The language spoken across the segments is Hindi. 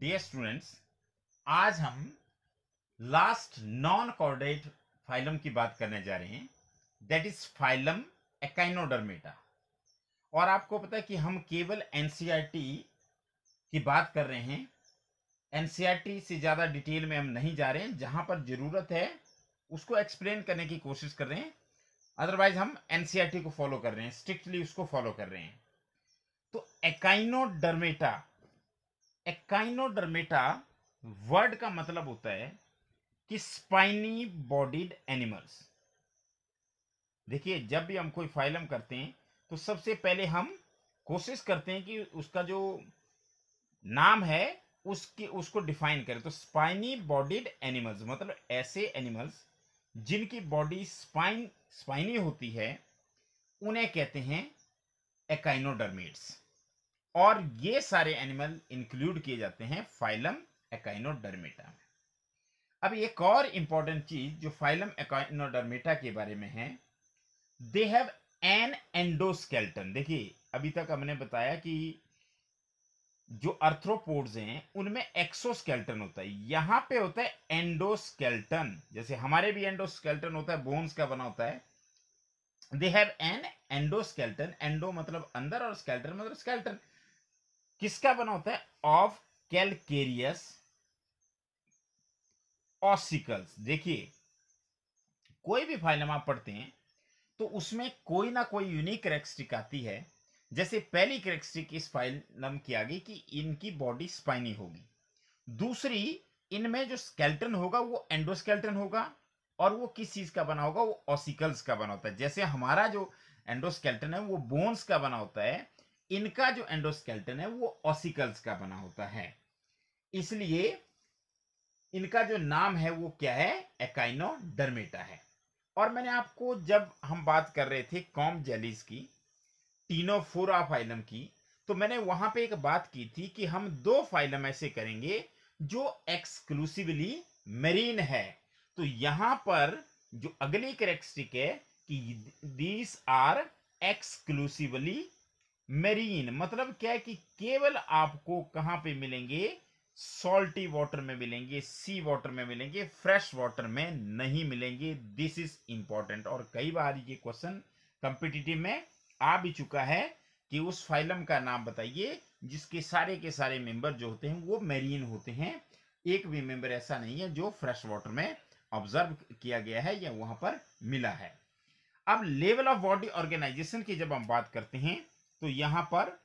डियर स्टूडेंट्स आज हम लास्ट नॉन कॉर्डेट फाइलम की बात करने जा रहे हैं दैट इज फाइलम एकाइनोडर्मेटा और आपको पता है कि हम केवल एनसीईआरटी e की बात कर रहे हैं एनसीईआरटी e से ज़्यादा डिटेल में हम नहीं जा रहे हैं जहाँ पर ज़रूरत है उसको एक्सप्लेन करने की कोशिश कर रहे हैं अदरवाइज हम एनसीईआरटी e को फॉलो कर रहे हैं स्ट्रिक्टली उसको फॉलो कर रहे हैं तो एकाइनोडर्मेटा एकाइनोडर्मेटा वर्ड का मतलब होता है कि स्पाइनी बॉडीड एनिमल्स देखिए जब भी हम कोई फाइलम करते हैं तो सबसे पहले हम कोशिश करते हैं कि उसका जो नाम है उसके उसको डिफाइन करें तो स्पाइनी बॉडीड एनिमल्स मतलब ऐसे एनिमल्स जिनकी बॉडी स्पाइन स्पाइनी होती है उन्हें कहते हैं एकाइनोडर्मेट्स और ये सारे एनिमल इंक्लूड किए जाते हैं फाइलम एकाइनोडर्मेटा में अब एक और इंपॉर्टेंट चीज जो फाइलम एकाइनोडर्मेटा के बारे में है दे हैव एन एंडोस्केल्टन देखिए अभी तक हमने बताया कि जो अर्थ्रोपोड्स हैं उनमें एक्सोस्केल्टन होता है यहां पे होता है एंडोस्केल्टन जैसे हमारे भी एंडोस्केल्टन होता है बोन्स का बना होता है they have an endoskeleton endo मतलब अंदर और स्केल्टन मतलब स्केल्टन किसका बना होता है ऑफ कैलकेरियस ऑसिकल्स देखिए कोई भी फाइल आप पढ़ते हैं तो उसमें कोई ना कोई यूनिक करेक्स्टिक आती है जैसे पहली करेक्स्टिक इस फाइल नम की आ गई कि इनकी बॉडी स्पाइनी होगी दूसरी इनमें जो स्केल्टन होगा वो एंडोस्केल्टन होगा और वो किस चीज़ का बना होगा वो ऑसिकल्स का बना होता है जैसे हमारा जो एंडोस्केल्टन है वो बोन्स का बना होता है इनका जो एंडोस्केल्टन है वो ऑसिकल्स का बना होता है इसलिए इनका जो नाम है वो क्या है डरमेटा है और मैंने आपको जब हम बात कर रहे थे कॉम जेलिस की टीनोफोरा फाइलम की तो मैंने वहां पे एक बात की थी कि हम दो फाइलम ऐसे करेंगे जो एक्सक्लूसिवली मेरीन है तो यहां पर जो अगली करेक्टिक है कि दीज आर एक्सक्लूसिवली मेरीन मतलब क्या है कि केवल आपको कहां पे मिलेंगे सॉल्टी वाटर में मिलेंगे सी वाटर में मिलेंगे फ्रेश वाटर में नहीं मिलेंगे दिस इज इंपॉर्टेंट और कई बार ये क्वेश्चन कंपिटिटिव में आ भी चुका है कि उस फाइलम का नाम बताइए जिसके सारे के सारे मेंबर जो होते हैं वो मेरीन होते हैं एक भी मेंबर ऐसा नहीं है जो फ्रेश वाटर में ऑब्जर्व किया गया है या वहां पर मिला है अब लेवल ऑफ बॉडी ऑर्गेनाइजेशन की जब हम बात करते हैं तो यहाँ पर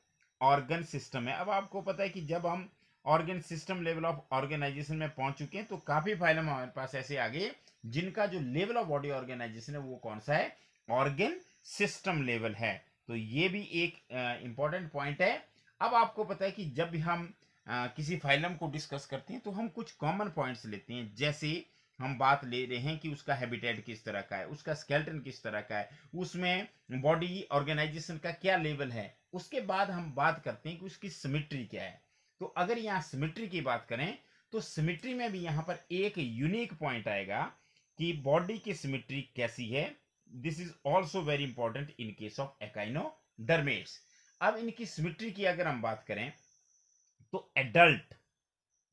ऑर्गन सिस्टम है अब आपको पता है कि जब हम organ system level of organisation में पहुंच चुके हैं तो काफी फाइलम हमारे पास ऐसे आ गए जिनका जो लेवल ऑफ बॉडी ऑर्गेनाइजेशन है वो कौन सा है ऑर्गेन सिस्टम लेवल है तो ये भी एक इंपॉर्टेंट uh, पॉइंट है अब आपको पता है कि जब भी हम uh, किसी फाइलम को डिस्कस करते हैं तो हम कुछ कॉमन पॉइंट्स लेते हैं जैसे हम बात ले रहे हैं कि उसका हैबिटेट किस तरह का है उसका स्केल्टन किस तरह का है उसमें बॉडी ऑर्गेनाइजेशन का क्या लेवल है उसके बाद हम बात करते हैं कि उसकी सिमिट्री क्या है तो अगर यहाँ सिमिट्री की बात करें तो सिमिट्री में भी यहाँ पर एक यूनिक पॉइंट आएगा कि बॉडी की सिमिट्री कैसी है this is also very important in case of dermates अब इनकी सिमिट्री की अगर हम बात करें तो एडल्ट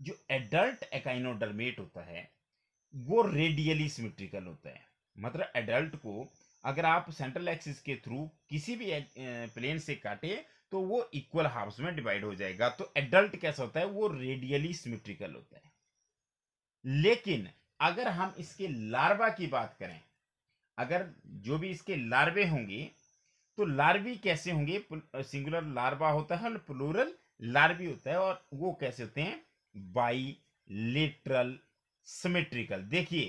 जो एडल्ट एकाइनोडर्मेट होता है वो रेडियली सिमेट्रिकल होता है मतलब एडल्ट को अगर आप सेंट्रल एक्सिस के थ्रू किसी भी प्लेन से काटे तो वो इक्वल हाफ्स में डिवाइड हो जाएगा तो एडल्ट कैसा होता है वो रेडियली सिमेट्रिकल होता है लेकिन अगर हम इसके लार्वा की बात करें अगर जो भी इसके लार्वे होंगे तो लार्वी कैसे होंगे सिंगुलर लार्वा होता है और प्लूरल लार्वी होता है और वो कैसे होते हैं बाई लेटरल सिमेट्रिकल देखिए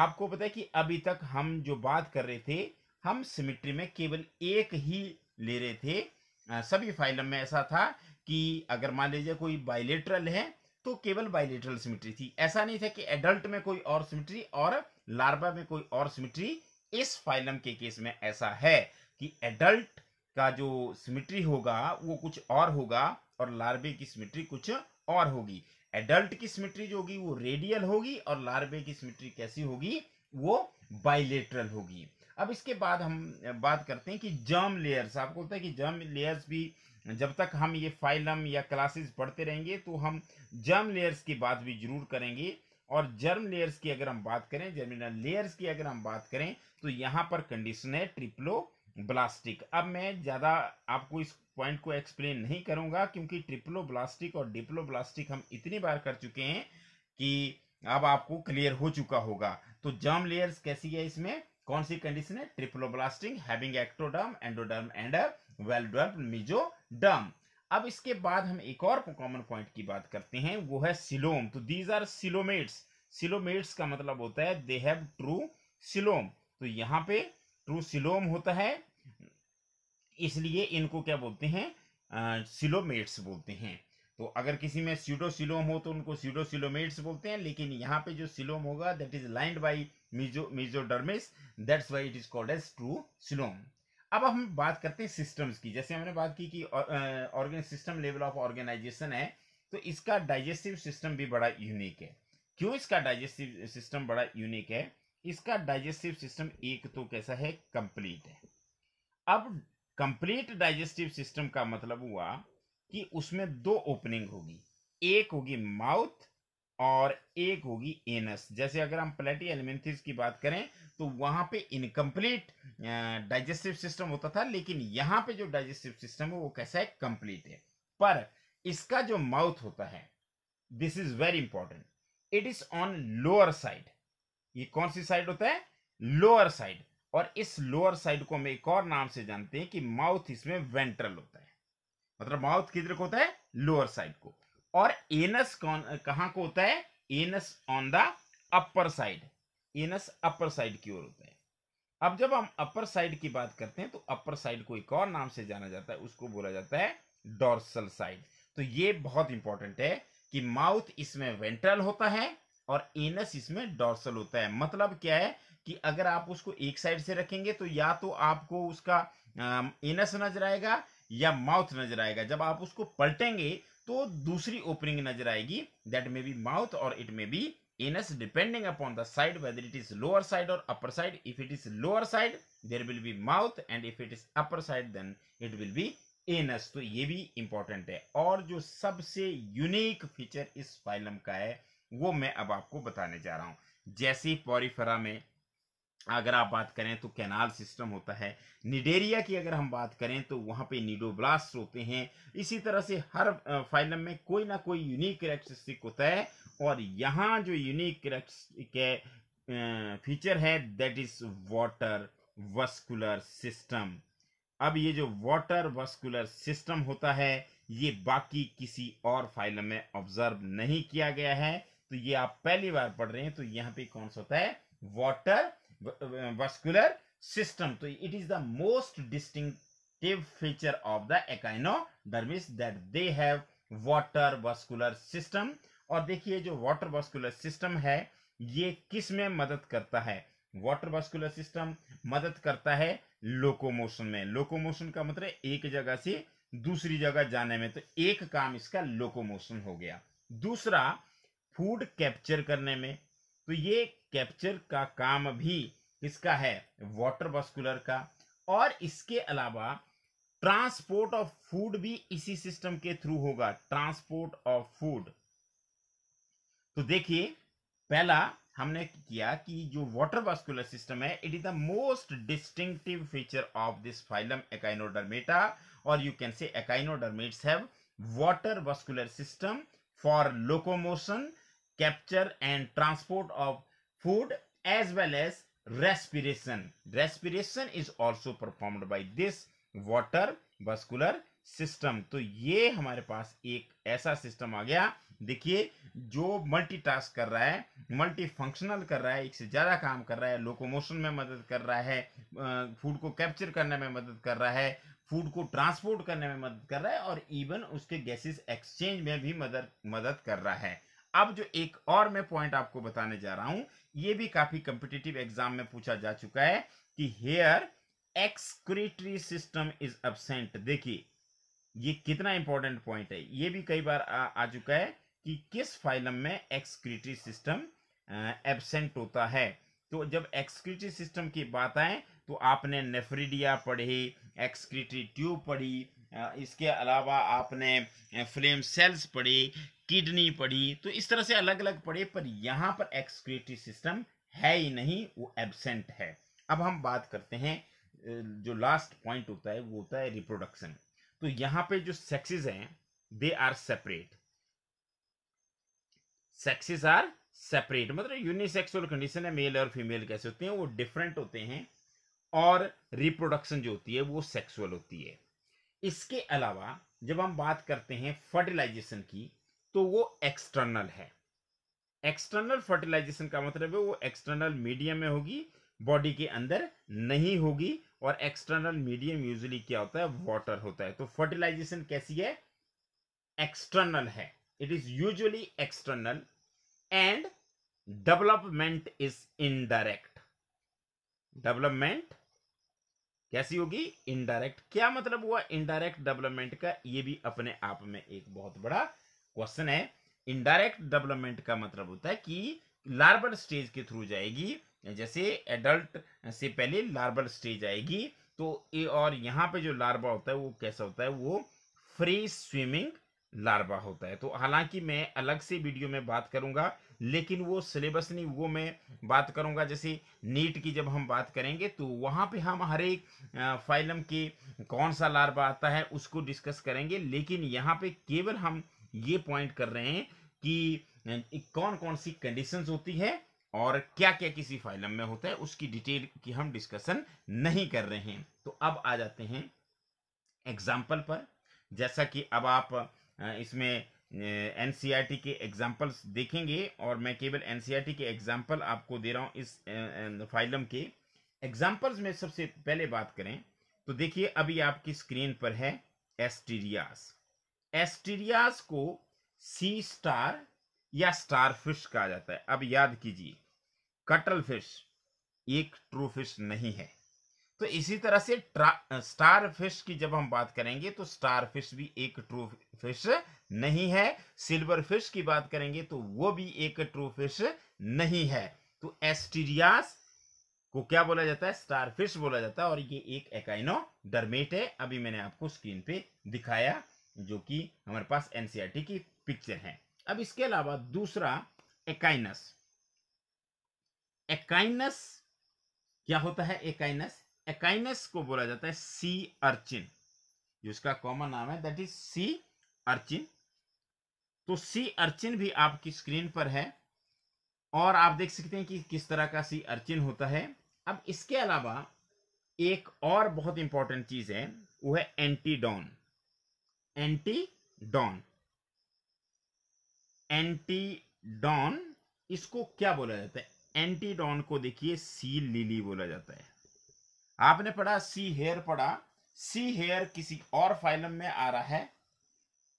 आपको पता है कि अभी तक हम जो बात कर रहे थे हम सिमेट्री में केवल एक ही ले रहे थे सभी फाइलम में ऐसा था कि अगर मान लीजिए कोई बाइलेटरल है तो केवल बाइलेटरल सिमेट्री थी ऐसा नहीं था कि एडल्ट में कोई और सिमेट्री और लार्वा में कोई और सिमेट्री इस फाइलम के केस में ऐसा है कि एडल्ट का जो सिमेट्री होगा वो कुछ और होगा और लार्वे की सिमेट्री कुछ और होगी एडल्ट की सिमेट्री जो होगी वो रेडियल होगी और लार्वे की सिमेट्री कैसी होगी वो बाइलेटरल होगी अब इसके बाद हम बात करते हैं कि जर्म लेयर्स आपको होता है कि जर्म लेयर्स भी जब तक हम ये फाइलम या क्लासेस पढ़ते रहेंगे तो हम जर्म लेयर्स की बात भी जरूर करेंगे और जर्म लेयर्स की अगर हम बात करें जर्मिनल लेयर्स की अगर हम बात करें तो यहाँ पर कंडीशन है ट्रिप्लो ब्लास्टिक अब मैं ज़्यादा आपको इस पॉइंट को एक्सप्लेन नहीं करूँगा क्योंकि ट्रिप्लो ब्लास्टिक और डिप्लो ब्लास्टिक हम इतनी बार कर चुके हैं कि अब आपको क्लियर हो चुका होगा तो जर्म लेयर्स कैसी है इसमें कौन सी कंडीशन है blasting having ectoderm endoderm and well mesoderm अब इसके बाद हम एक और कॉमन पॉइंट की बात करते हैं वो है सिलोम तो दीज आर सिलोमेट्स सिलोमेट्स का मतलब होता है दे हैव ट्रू सिलोम तो यहाँ पे ट्रू सिलोम होता है इसलिए इनको क्या बोलते हैं सिलोमेट्स बोलते हैं तो अगर किसी में सीडोसिलोम हो तो उनको सीडोसिलोमेट्स बोलते हैं लेकिन यहाँ पे जो सिलोम होगा that is lined by meso mesoderms that's why it is called as true coelom अब हम बात करते हैं सिस्टम्स की जैसे हमने बात की कि organ system level of organisation है तो इसका डाइजेस्टिव सिस्टम भी बड़ा यूनिक है क्यों इसका डाइजेस्टिव सिस्टम बड़ा यूनिक है इसका डाइजेस्टिव सिस्टम एक तो कैसा है कंप्लीट है अब कंप्लीट डाइजेस्टिव सिस्टम का मतलब हुआ कि उसमें दो ओपनिंग होगी एक होगी माउथ और एक होगी एनस जैसे अगर हम प्लेटी एलिमेंथिस की बात करें तो वहां पे इनकम्प्लीट डाइजेस्टिव सिस्टम होता था लेकिन यहाँ पे जो डाइजेस्टिव सिस्टम है वो कैसा है कंप्लीट है पर इसका जो माउथ होता है this is very important it is on lower side ये कौन सी साइड होता है लोअर साइड और इस लोअर साइड को हम एक और नाम से जानते हैं कि माउथ इसमें वेंट्रल होता है मतलब माउथ किधर को होता है लोअर साइड को और एनस कौन कहां को होता है anus on the upper side anus upper side की ओर होता है अब जब हम अपर साइड की बात करते हैं तो अपर साइड को एक और नाम से जाना जाता है उसको बोला जाता है डॉर्सल साइड तो ये बहुत इंपॉर्टेंट है कि माउथ इसमें वेंट्रल होता है और एनस इसमें डॉर्सल होता है मतलब क्या है कि अगर आप उसको एक साइड से रखेंगे तो या तो आपको उसका एनस नजर आएगा या माउथ नजर आएगा जब आप उसको पलटेंगे तो दूसरी ओपनिंग नजर आएगी दैट मे बी माउथ और it may be anus depending upon the side whether it is lower side और upper side if it is lower side there will be mouth and if it is upper side then it will be anus तो ये भी इंपॉर्टेंट है और जो सबसे यूनिक फीचर इस फाइलम का है वो मैं अब आपको बताने जा रहा हूँ जैसे पॉरीफेरा में अगर आप बात करें तो कैनाल सिस्टम होता है निडेरिया की अगर हम बात करें तो वहाँ पे निडोब्लास्ट होते हैं इसी तरह से हर फाइलम में कोई ना कोई यूनिक करेक्टरिस्टिक होता है और यहाँ जो यूनिक करेक्टरिस्टिक है फीचर है that is water vascular system अब ये जो वाटर वस्कुलर सिस्टम होता है ये बाकी किसी और फाइलम में ऑब्जर्व नहीं किया गया है तो ये आप पहली बार पढ़ रहे हैं तो यहाँ पे कौन सा होता है वाटर वस्कुलर सिस्टम तो it is the most distinctive feature of the echinoderms that they have water vascular system और देखिए जो वाटर वस्कुलर सिस्टम है ये किस में मदद करता है वाटर वस्कुलर सिस्टम मदद करता है लोकोमोशन में लोकोमोशन का मतलब एक जगह से दूसरी जगह जाने में तो एक काम इसका लोकोमोशन हो गया दूसरा फूड कैप्चर करने में तो ये कैप्चर का काम भी किसका है वाटर वास्कुलर का और इसके अलावा ट्रांसपोर्ट ऑफ फूड भी इसी सिस्टम के थ्रू होगा ट्रांसपोर्ट ऑफ फूड तो देखिए पहला हमने किया कि जो वाटर वास्कुलर सिस्टम है it is the most distinctive feature of this phylum Echinodermata और you can say echinoderms have water vascular system for locomotion capture and transport of food as well as respiration. Respiration is also performed by this water vascular system तो ये हमारे पास एक ऐसा सिस्टम आ गया देखिए जो मल्टीटास्क कर रहा है मल्टी फंक्शनल कर रहा है एक से ज़्यादा काम कर रहा है लोकोमोशन में मदद कर रहा है फूड को कैप्चर करने में मदद कर रहा है फूड को ट्रांसपोर्ट करने में मदद कर रहा है और इवन उसके गैसेस एक्सचेंज में भी मदद मदद कर रहा है अब जो एक और मैं पॉइंट आपको बताने जा रहा हूं ये भी काफी कंपिटेटिव एग्जाम में पूछा जा चुका है कि here excretory system is absent देखिए ये कितना इंपॉर्टेंट पॉइंट है ये भी कई बार आ, आ चुका है कि किस फाइलम में एक्सक्रीटरी सिस्टम एबसेंट होता है तो जब एक्सक्रीटरी सिस्टम की बात आए तो आपने नेफ्रीडिया पढ़ी एक्सक्रीटरी ट्यूब पढ़ी इसके अलावा आपने फ्लेम सेल्स पढ़ी किडनी पढ़ी तो इस तरह से अलग अलग पढ़े पर यहाँ पर एक्सक्रेटिव सिस्टम है ही नहीं वो एबसेंट है अब हम बात करते हैं जो लास्ट पॉइंट होता है वो होता है रिप्रोडक्शन तो यहाँ पे जो सेक्सेस हैं they are separate sexes are separate मतलब यूनिसेक्सुअल कंडीशन है मेल और फीमेल कैसे होते हैं वो डिफरेंट होते हैं और रिप्रोडक्शन जो होती है वो सेक्सुअल होती है इसके अलावा जब हम बात करते हैं फर्टिलाइजेशन की तो वो एक्सटर्नल है एक्सटर्नल फर्टिलाइजेशन का मतलब है वो एक्सटर्नल मीडियम में होगी बॉडी के अंदर नहीं होगी और एक्सटर्नल मीडियम यूजली क्या होता है वाटर होता है तो फर्टिलाइजेशन कैसी है एक्सटर्नल है it is usually external and development is indirect development कैसी होगी इनडायरेक्ट क्या मतलब हुआ इनडायरेक्ट डेवलपमेंट का ये भी अपने आप में एक बहुत बड़ा क्वेश्चन है इनडायरेक्ट डेवलपमेंट का मतलब होता है कि लार्बल स्टेज के थ्रू जाएगी जैसे एडल्ट से पहले लार्बल स्टेज आएगी तो ए और यहाँ पे जो लार्बा होता है वो कैसा होता है वो फ्री स्विमिंग लार्वा होता है तो हालांकि मैं अलग से वीडियो में बात करूंगा लेकिन वो सिलेबस नहीं वो मैं बात करूंगा जैसे नीट की जब हम बात करेंगे तो वहाँ पे हम हर एक फाइलम के कौन सा लार्वा आता है उसको डिस्कस करेंगे लेकिन यहाँ पे केवल हम ये पॉइंट कर रहे हैं कि कौन कौन सी कंडीशंस होती है और क्या क्या किसी फाइलम में होता है उसकी डिटेल की हम डिस्कशन नहीं कर रहे हैं तो अब आ जाते हैं एग्जाम्पल पर जैसा कि अब आप इसमें एन e के एग्जाम्पल्स देखेंगे और मैं केवल एन e के एग्जाम्पल आपको दे रहा हूँ इस फाइलम के एग्जाम्पल्स में सबसे पहले बात करें तो देखिए अभी आपकी स्क्रीन पर है एस्टीरियास एस्टीरियास को सी स्टार या स्टार फिश कहा जाता है अब याद कीजिए कटल फिश एक ट्रू फिश नहीं है तो इसी तरह से स्टार फिश की जब हम बात करेंगे तो स्टार फिश भी एक ट्रू फिश नहीं है सिल्वर फिश की बात करेंगे तो वो भी एक ट्रू फिश नहीं है तो एस्टीरियास को क्या बोला जाता है स्टार फिश बोला जाता है और ये एक डरमेट है अभी मैंने आपको स्क्रीन पे दिखाया जो कि हमारे पास एनसीआरटी की पिक्चर है अब इसके अलावा दूसरा एकाइनस एकाइनस क्या होता है एकाइनस एकाइनस को बोला जाता है सी अर्चिन जिसका कॉमन नाम है दैट इज सी अर्चिन तो सी अर्चिन भी आपकी स्क्रीन पर है और आप देख सकते हैं कि किस तरह का सी अर्चिन होता है अब इसके अलावा एक और बहुत इंपॉर्टेंट चीज है वो है एंटीडॉन एंटीडॉन एंटीडॉन इसको क्या बोला जाता है एंटीडॉन को देखिए सी लिली बोला जाता है आपने पढ़ा सी हेयर पढ़ा सी हेयर किसी और फाइलम में आ रहा है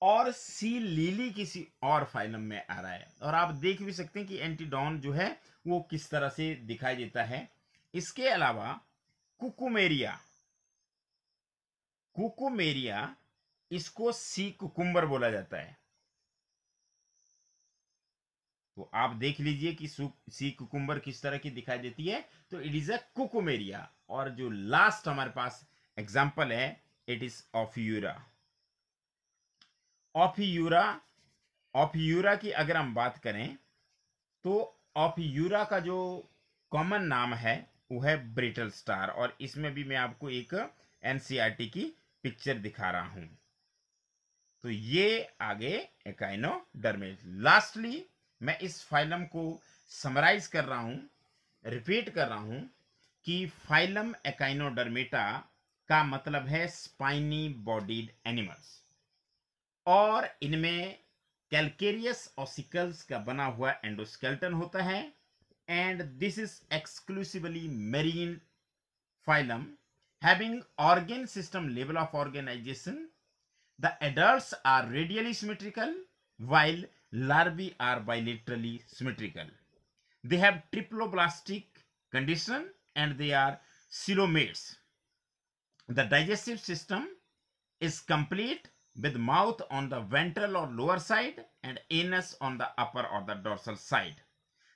और सी लीली किसी और फाइलम में आ रहा है और आप देख भी सकते हैं कि एंटीडॉन जो है वो किस तरह से दिखाई देता है इसके अलावा कुकुमेरिया कुकुमेरिया इसको सी कुकुम्बर बोला जाता है तो आप देख लीजिए कि सी कुकुम्बर किस तरह की दिखाई देती है तो इट इज अ कुकुमेरिया और जो लास्ट हमारे पास एग्जाम्पल है इट इज ऑफ यूरा यूरा ऑफ यूरा की अगर हम बात करें तो ऑफ यूरा का जो कॉमन नाम है वो है ब्रिटल स्टार और इसमें भी मैं आपको एक एनसीआरटी e की पिक्चर दिखा रहा हूं तो ये आगे एकाइनो डर्मेज लास्टली मैं इस फाइलम को समराइज कर रहा हूँ रिपीट कर रहा हूँ कि फाइलम एकाइनोडर्मेटा का मतलब है स्पाइनी बॉडीड एनिमल्स और इनमें कैलकेरियस ऑसिकल्स का बना हुआ एंडोस्केल्टन होता है and this is exclusively marine phylum having organ system level of organisation the adult are radially symmetrical while larvae are bilaterally symmetrical. They have triploblastic condition and they are coelomates. The digestive system is complete with mouth on the ventral or lower side and anus on the upper or the dorsal side.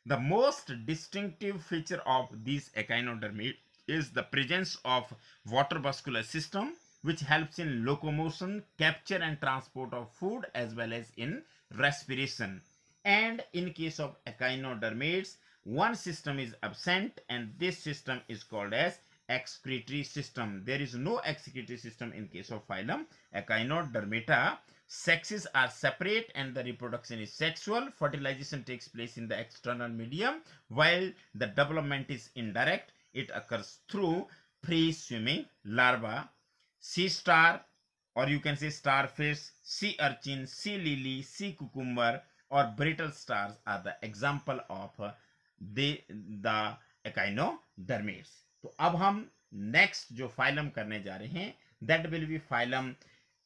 The most distinctive feature of these echinoderm is the presence of water vascular system which helps in locomotion, capture and transport of food as well as in respiration. And in case of echinodermates, one system is absent and this system is called as excretory system. There is no excretory system in case of phylum Echinodermata. Sexes are separate and the reproduction is sexual. Fertilization takes place in the external medium while the development is indirect. It occurs through free swimming larva sea star और you can see star fish sea urchin sea lily sea cucumber और brittle star are the example of the echinoderms तो अब हम नेक्स्ट जो फाइलम करने जा रहे हैं that will be phylum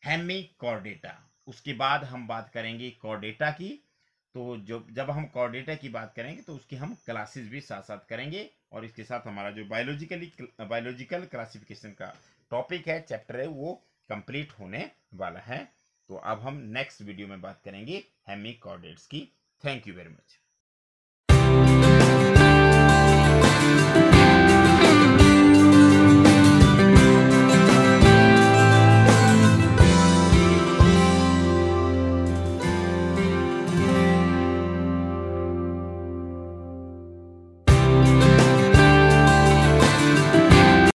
Hemichordata उसके बाद हम बात करेंगे कॉर्डेटा की तो जब जब हम कॉर्डेटा की बात करेंगे तो उसकी हम क्लासेस भी साथ साथ करेंगे और इसके साथ हमारा जो बायोलॉजिकली बायोलॉजिकल क्लासिफिकेशन का टॉपिक है चैप्टर है वो कंप्लीट होने वाला है तो अब हम नेक्स्ट वीडियो में बात करेंगे हेमी कॉर्डेट्स की थैंक यू वेरी मच